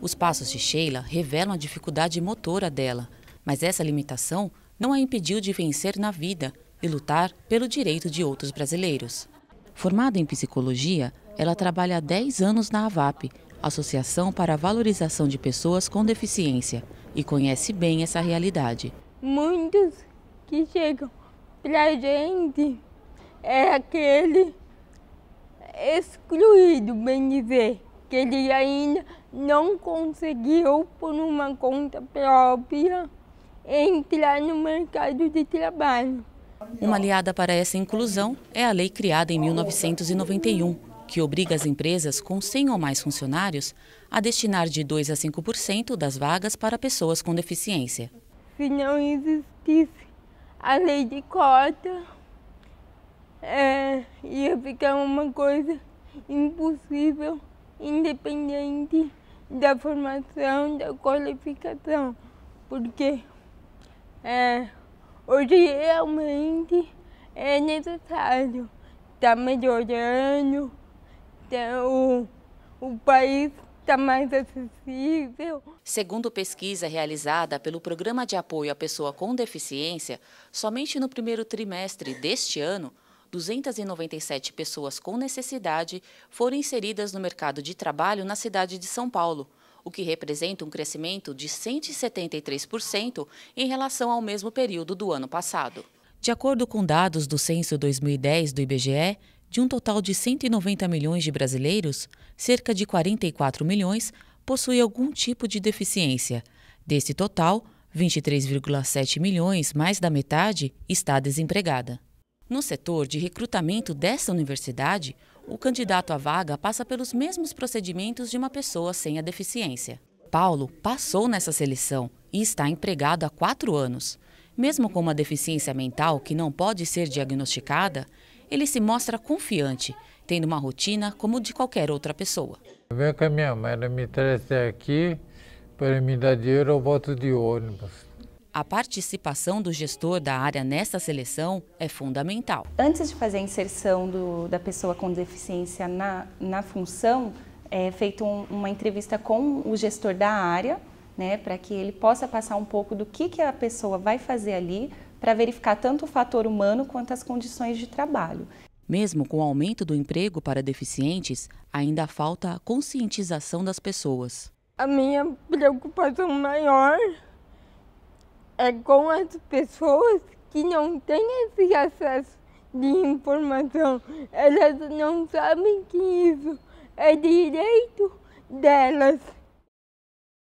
Os passos de Sheila revelam a dificuldade motora dela, mas essa limitação não a impediu de vencer na vida e lutar pelo direito de outros brasileiros. Formada em psicologia, ela trabalha há 10 anos na AVAP, Associação para a Valorização de Pessoas com Deficiência, e conhece bem essa realidade. Muitos que chegam pra gente é aquele excluído, bem dizer que ele ainda não conseguiu, por uma conta própria, entrar no mercado de trabalho. Uma aliada para essa inclusão é a lei criada em 1991, que obriga as empresas com 100 ou mais funcionários a destinar de 2 a 5% das vagas para pessoas com deficiência. Se não existisse a lei de cota, é, ia ficar uma coisa impossível independente da formação, da qualificação, porque é, hoje realmente é necessário estar tá melhorando, tá, o, o país está mais acessível. Segundo pesquisa realizada pelo Programa de Apoio à Pessoa com Deficiência, somente no primeiro trimestre deste ano, 297 pessoas com necessidade foram inseridas no mercado de trabalho na cidade de São Paulo, o que representa um crescimento de 173% em relação ao mesmo período do ano passado. De acordo com dados do Censo 2010 do IBGE, de um total de 190 milhões de brasileiros, cerca de 44 milhões possuem algum tipo de deficiência. Desse total, 23,7 milhões, mais da metade, está desempregada. No setor de recrutamento dessa universidade, o candidato à vaga passa pelos mesmos procedimentos de uma pessoa sem a deficiência. Paulo passou nessa seleção e está empregado há quatro anos. Mesmo com uma deficiência mental que não pode ser diagnosticada, ele se mostra confiante, tendo uma rotina como de qualquer outra pessoa. Vem com a minha mãe, ela me traz aqui, para me dar dinheiro eu volto de ônibus. A participação do gestor da área nessa seleção é fundamental. Antes de fazer a inserção do, da pessoa com deficiência na, na função, é feita um, uma entrevista com o gestor da área, né, para que ele possa passar um pouco do que, que a pessoa vai fazer ali, para verificar tanto o fator humano quanto as condições de trabalho. Mesmo com o aumento do emprego para deficientes, ainda falta a conscientização das pessoas. A minha preocupação maior é com as pessoas que não têm esse acesso de informação. Elas não sabem que isso é direito delas.